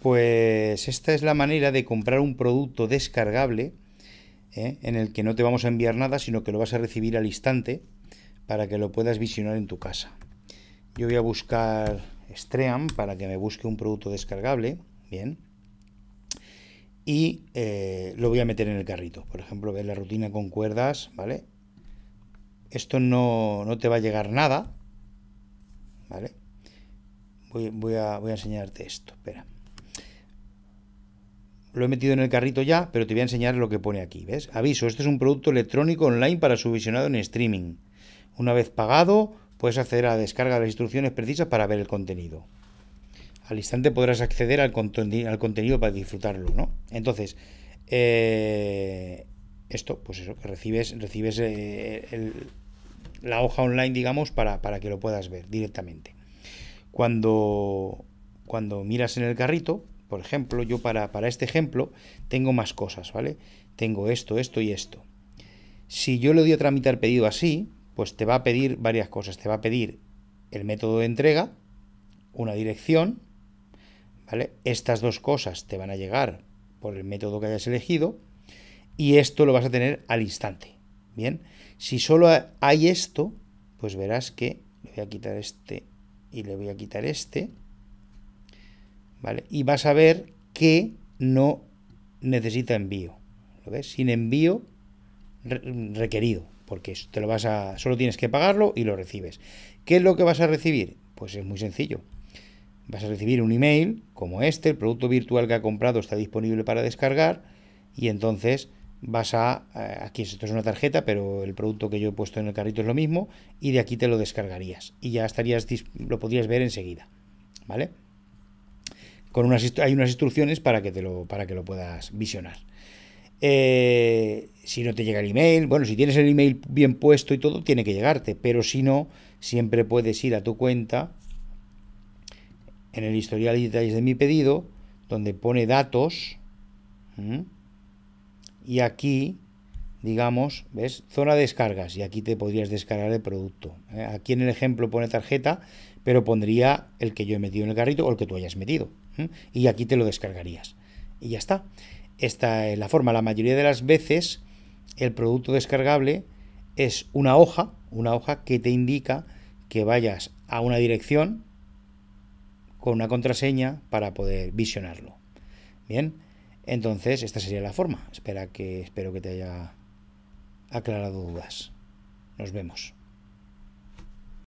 Pues esta es la manera de comprar un producto descargable ¿eh? en el que no te vamos a enviar nada, sino que lo vas a recibir al instante para que lo puedas visionar en tu casa. Yo voy a buscar Stream para que me busque un producto descargable. Bien. Y eh, lo voy a meter en el carrito. Por ejemplo, ver la rutina con cuerdas, ¿vale? Esto no, te va a llegar nada. ¿Vale? Voy, voy, a, voy a enseñarte esto. Espera lo he metido en el carrito ya, pero te voy a enseñar lo que pone aquí, ¿ves? Aviso, este es un producto electrónico online para su visionado en streaming. Una vez pagado, puedes acceder a la descarga de las instrucciones precisas para ver el contenido. Al instante podrás acceder al, contenido para disfrutarlo, ¿no? Entonces, eh, esto, pues eso, que recibes, recibes eh, la hoja online, digamos, para, para, que lo puedas ver directamente. Cuando, cuando miras en el carrito, por ejemplo, yo para, para este ejemplo tengo más cosas, ¿vale? Tengo esto, esto y esto. Si yo le doy a tramitar pedido así, pues te va a pedir varias cosas. Te va a pedir el método de entrega, una dirección, ¿vale? Estas dos cosas te van a llegar por el método que hayas elegido y esto lo vas a tener al instante. Bien, si solo hay esto, pues verás que le voy a quitar este y le voy a quitar este. Y vas a ver que no necesita envío. ¿Lo ves? Sin envío requerido, porque te lo vas a, solo tienes que pagarlo y lo recibes. ¿Qué es lo que vas a recibir? Pues es muy sencillo. Vas a recibir un email como este, el producto virtual que ha comprado está disponible para descargar y entonces vas a, eh, aquí esto es una tarjeta, pero el producto que yo he puesto en el carrito es lo mismo y de aquí te lo descargarías y ya estarías, lo podrías ver enseguida, ¿vale? Con unas, hay unas instrucciones para que, te lo, para que lo puedas visionar. Eh, si no te llega el email, bueno, si tienes el email bien puesto y todo, tiene que llegarte, pero si no, siempre puedes ir a tu cuenta en el historial y detalles de mi pedido, donde pone datos, y aquí digamos, ¿ves? Zona de descargas, y aquí te podrías descargar el producto. ¿eh? Aquí en el ejemplo pone tarjeta, pero pondría el que yo he metido en el carrito o el que tú hayas metido. ¿eh? Y aquí te lo descargarías. Y ya está. Esta es la forma. La mayoría de las veces el producto descargable es una hoja, una hoja que te indica que vayas a una dirección con una contraseña para poder visionarlo. Bien, entonces esta sería la forma. Espera que, espero que te haya aclarado dudas. Nos vemos.